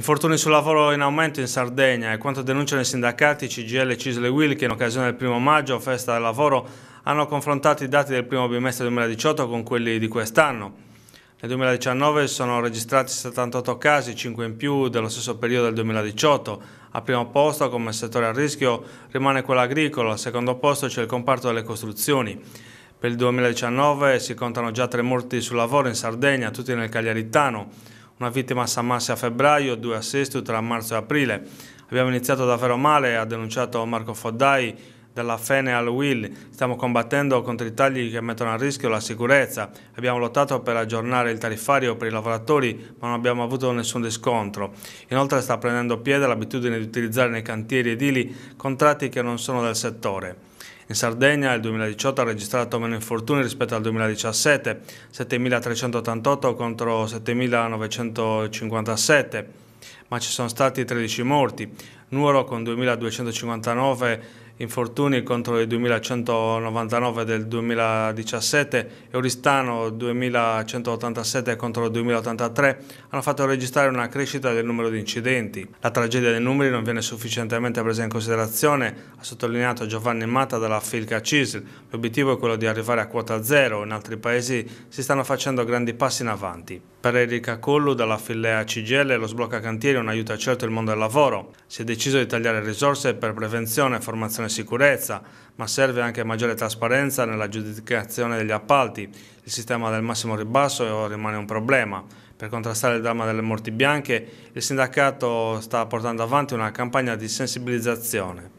Infortuni sul lavoro in aumento in Sardegna e quanto denunciano i sindacati CGL, Cisle e Will che in occasione del primo maggio, festa del lavoro, hanno confrontato i dati del primo bimestre 2018 con quelli di quest'anno. Nel 2019 sono registrati 78 casi, 5 in più dello stesso periodo del 2018. Al primo posto come settore a rischio rimane quello agricolo, al secondo posto c'è il comparto delle costruzioni. Per il 2019 si contano già tre morti sul lavoro in Sardegna, tutti nel Cagliaritano una vittima a San a febbraio, due a Sesto tra marzo e aprile. Abbiamo iniziato davvero male, ha denunciato Marco Foddai, dalla fene al will, stiamo combattendo contro i tagli che mettono a rischio la sicurezza, abbiamo lottato per aggiornare il tariffario per i lavoratori ma non abbiamo avuto nessun riscontro. Inoltre sta prendendo piede l'abitudine di utilizzare nei cantieri edili contratti che non sono del settore. In Sardegna il 2018 ha registrato meno infortuni rispetto al 2017, 7.388 contro 7.957, ma ci sono stati 13 morti. Nuoro con 2.259 infortuni contro il 2199 del 2017 e Oristano 2187 contro il 2083 hanno fatto registrare una crescita del numero di incidenti. La tragedia dei numeri non viene sufficientemente presa in considerazione, ha sottolineato Giovanni Matta della Filca Cisl. L'obiettivo è quello di arrivare a quota zero, in altri paesi si stanno facendo grandi passi in avanti. Per Erika Cacollu dalla fillea CGL lo sblocca cantieri non aiuta certo il mondo del lavoro. Si è deciso di tagliare risorse per prevenzione, formazione e sicurezza, ma serve anche maggiore trasparenza nella giudicazione degli appalti. Il sistema del massimo ribasso rimane un problema. Per contrastare il dramma delle morti bianche, il sindacato sta portando avanti una campagna di sensibilizzazione.